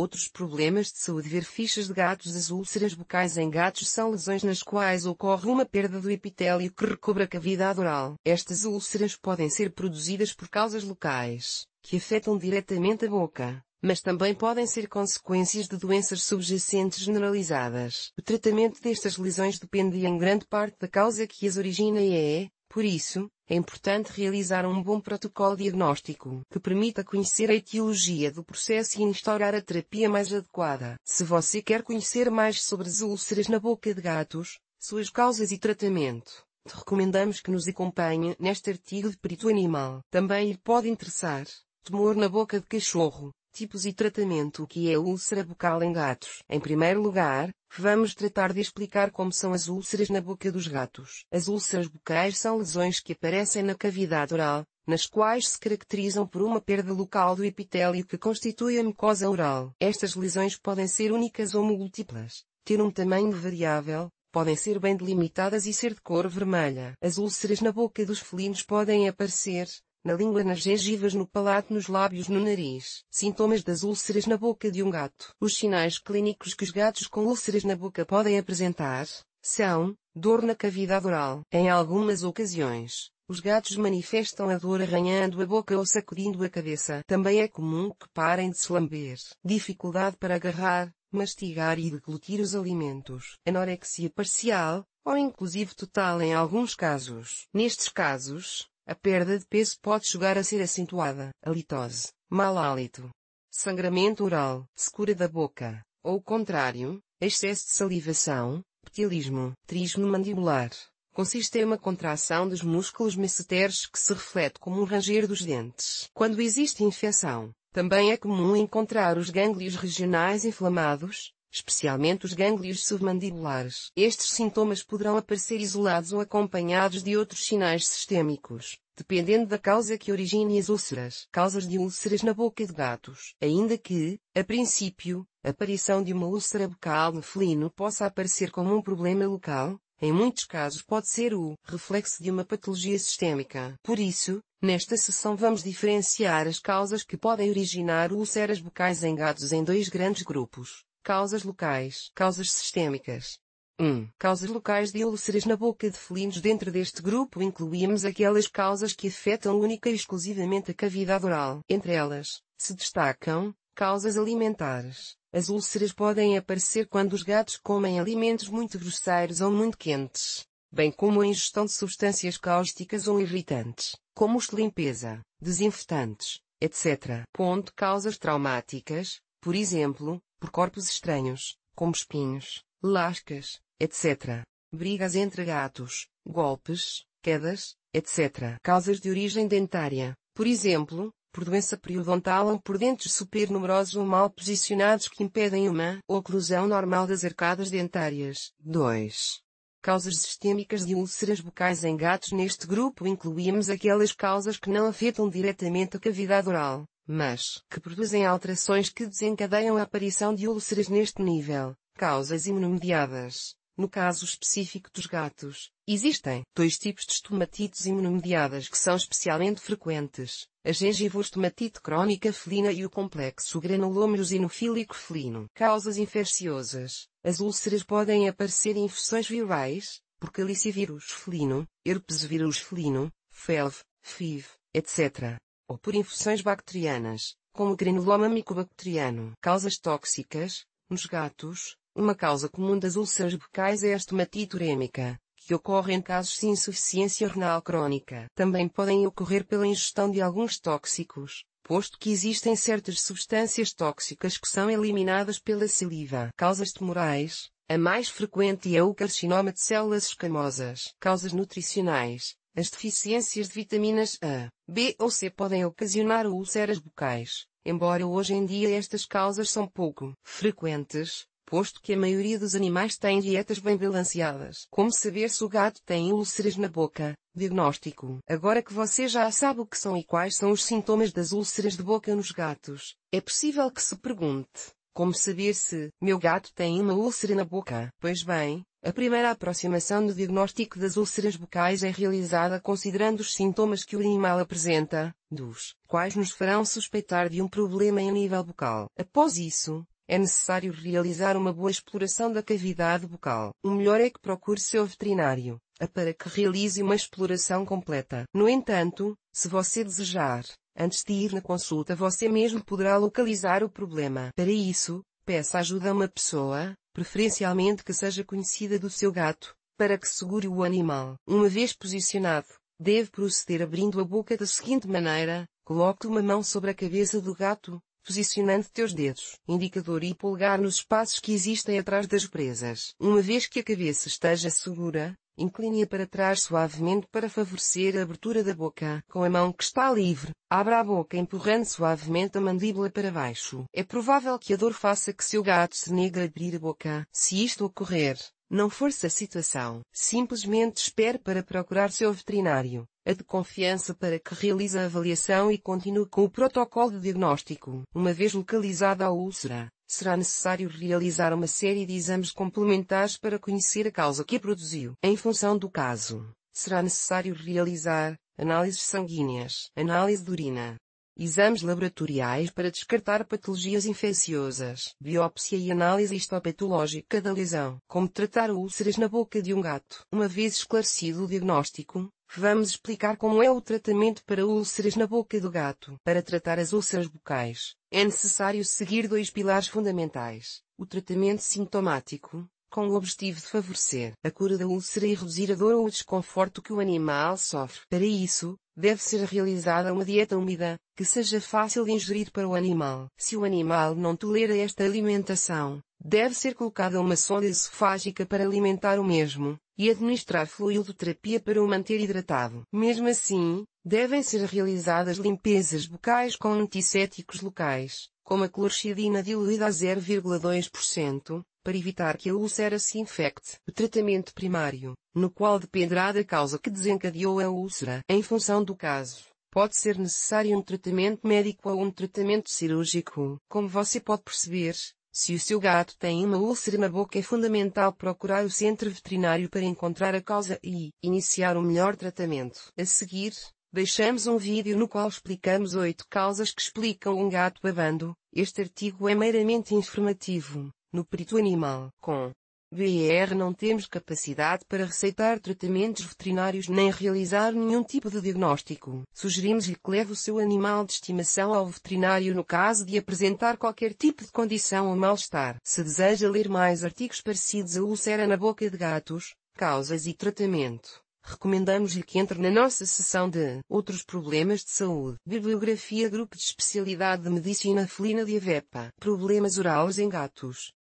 Outros problemas de saúde ver fichas de gatos as úlceras bucais em gatos são lesões nas quais ocorre uma perda do epitélio que recobre a cavidade oral. Estas úlceras podem ser produzidas por causas locais, que afetam diretamente a boca, mas também podem ser consequências de doenças subjacentes generalizadas. O tratamento destas lesões depende em grande parte da causa que as origina e é, por isso, é importante realizar um bom protocolo diagnóstico que permita conhecer a etiologia do processo e instaurar a terapia mais adequada. Se você quer conhecer mais sobre as úlceras na boca de gatos, suas causas e tratamento, te recomendamos que nos acompanhe neste artigo de perito animal. Também lhe pode interessar tumor na boca de cachorro. Tipos e tratamento O que é úlcera bucal em gatos? Em primeiro lugar, vamos tratar de explicar como são as úlceras na boca dos gatos. As úlceras bucais são lesões que aparecem na cavidade oral, nas quais se caracterizam por uma perda local do epitélio que constitui a mucosa oral. Estas lesões podem ser únicas ou múltiplas, ter um tamanho variável, podem ser bem delimitadas e ser de cor vermelha. As úlceras na boca dos felinos podem aparecer, na língua, nas gengivas, no palato, nos lábios, no nariz. Sintomas das úlceras na boca de um gato. Os sinais clínicos que os gatos com úlceras na boca podem apresentar são dor na cavidade oral. Em algumas ocasiões, os gatos manifestam a dor arranhando a boca ou sacudindo a cabeça. Também é comum que parem de se lamber. Dificuldade para agarrar, mastigar e deglutir os alimentos. Anorexia parcial, ou inclusive total em alguns casos. Nestes casos, a perda de peso pode chegar a ser acentuada, halitose, mal hálito, sangramento oral, secura da boca, ou contrário, excesso de salivação, ptilismo, trismo mandibular, consiste em uma contração dos músculos meseteres que se reflete como um ranger dos dentes. Quando existe infecção, também é comum encontrar os gânglios regionais inflamados, especialmente os gânglios submandibulares. Estes sintomas poderão aparecer isolados ou acompanhados de outros sinais sistêmicos, dependendo da causa que origine as úlceras. Causas de úlceras na boca de gatos. Ainda que, a princípio, a aparição de uma úlcera bucal no felino possa aparecer como um problema local, em muitos casos pode ser o reflexo de uma patologia sistêmica. Por isso, nesta sessão vamos diferenciar as causas que podem originar úlceras bucais em gatos em dois grandes grupos. Causas locais. Causas sistémicas. 1. Causas locais de úlceras na boca de felinos. Dentro deste grupo incluímos aquelas causas que afetam única e exclusivamente a cavidade oral. Entre elas, se destacam causas alimentares. As úlceras podem aparecer quando os gatos comem alimentos muito grosseiros ou muito quentes, bem como a ingestão de substâncias cáusticas ou irritantes, como os de limpeza, desinfetantes, etc. Ponto causas traumáticas, por exemplo, por corpos estranhos, como espinhos, lascas, etc. Brigas entre gatos, golpes, quedas, etc. Causas de origem dentária, por exemplo, por doença periodontal ou por dentes supernumerosos ou mal posicionados que impedem uma oclusão normal das arcadas dentárias. 2. Causas sistêmicas de úlceras bucais em gatos Neste grupo incluímos aquelas causas que não afetam diretamente a cavidade oral, mas que produzem alterações que desencadeiam a aparição de úlceras neste nível, causas imunomediadas. No caso específico dos gatos, existem dois tipos de estomatites imunomediadas que são especialmente frequentes, a gengivostomatite crónica felina e o complexo eosinofílico felino. Causas infecciosas. As úlceras podem aparecer em infecções virais, por calicivírus felino, herpesvírus felino, FELV, FIV, etc ou por infecções bacterianas, como granuloma micobacteriano. Causas tóxicas, nos gatos, uma causa comum das úlceras bucais é a estomatite urêmica, que ocorre em casos de insuficiência renal crónica. Também podem ocorrer pela ingestão de alguns tóxicos, posto que existem certas substâncias tóxicas que são eliminadas pela saliva. Causas tumorais, a mais frequente é o carcinoma de células escamosas. Causas nutricionais, as deficiências de vitaminas A, B ou C podem ocasionar úlceras bucais, embora hoje em dia estas causas são pouco frequentes, posto que a maioria dos animais tem dietas bem balanceadas. Como saber se o gato tem úlceras na boca? Diagnóstico. Agora que você já sabe o que são e quais são os sintomas das úlceras de boca nos gatos, é possível que se pergunte: como saber se meu gato tem uma úlcera na boca? Pois bem, a primeira aproximação no diagnóstico das úlceras bucais é realizada considerando os sintomas que o animal apresenta, dos quais nos farão suspeitar de um problema em nível bucal. Após isso, é necessário realizar uma boa exploração da cavidade bucal. O melhor é que procure seu veterinário, para que realize uma exploração completa. No entanto, se você desejar, Antes de ir na consulta, você mesmo poderá localizar o problema. Para isso, peça ajuda a uma pessoa, preferencialmente que seja conhecida do seu gato, para que segure o animal. Uma vez posicionado, deve proceder abrindo a boca da seguinte maneira: coloque uma mão sobre a cabeça do gato, posicionando teus dedos, indicador e polegar nos espaços que existem atrás das presas. Uma vez que a cabeça esteja segura, Incline-a para trás suavemente para favorecer a abertura da boca. Com a mão que está livre, abra a boca empurrando suavemente a mandíbula para baixo. É provável que a dor faça que seu gato se negue a abrir a boca. Se isto ocorrer, não force a situação. Simplesmente espere para procurar seu veterinário, a de confiança para que realize a avaliação e continue com o protocolo de diagnóstico. Uma vez localizada a úlcera, será necessário realizar uma série de exames complementares para conhecer a causa que a produziu. Em função do caso, será necessário realizar análises sanguíneas, análise de urina, Exames laboratoriais para descartar patologias infecciosas. Biópsia e análise histopatológica da lesão. Como tratar úlceras na boca de um gato. Uma vez esclarecido o diagnóstico, Vamos explicar como é o tratamento para úlceras na boca do gato. Para tratar as úlceras bucais, é necessário seguir dois pilares fundamentais: o tratamento sintomático, com o objetivo de favorecer a cura da úlcera e reduzir a dor ou o desconforto que o animal sofre. Para isso, deve ser realizada uma dieta úmida, que seja fácil de ingerir para o animal. Se o animal não tolera esta alimentação, deve ser colocada uma sonda esofágica para alimentar o mesmo, e administrar fluidoterapia para o manter hidratado. Mesmo assim, devem ser realizadas limpezas bucais com antissépticos locais, como a clorxidina diluída a 0,2%, para evitar que a úlcera se infecte. O tratamento primário, no qual dependerá da causa que desencadeou a úlcera, em função do caso Pode ser necessário um tratamento médico ou um tratamento cirúrgico. Como você pode perceber, se o seu gato tem uma úlcera na boca é fundamental procurar o centro veterinário para encontrar a causa e iniciar o melhor tratamento. A seguir, deixamos um vídeo no qual explicamos oito causas que explicam um gato babando. Este artigo é meramente informativo, no perito animal, com BER não temos capacidade para receitar tratamentos veterinários nem realizar nenhum tipo de diagnóstico. Sugerimos-lhe que leve o seu animal de estimação ao veterinário no caso de apresentar qualquer tipo de condição ou mal-estar. Se deseja ler mais artigos parecidos a úlcera na boca de gatos, causas e tratamento, recomendamos-lhe que entre na nossa seção de Outros Problemas de Saúde. Bibliografia Grupo de Especialidade de Medicina Felina de Avepa. Problemas orais em gatos.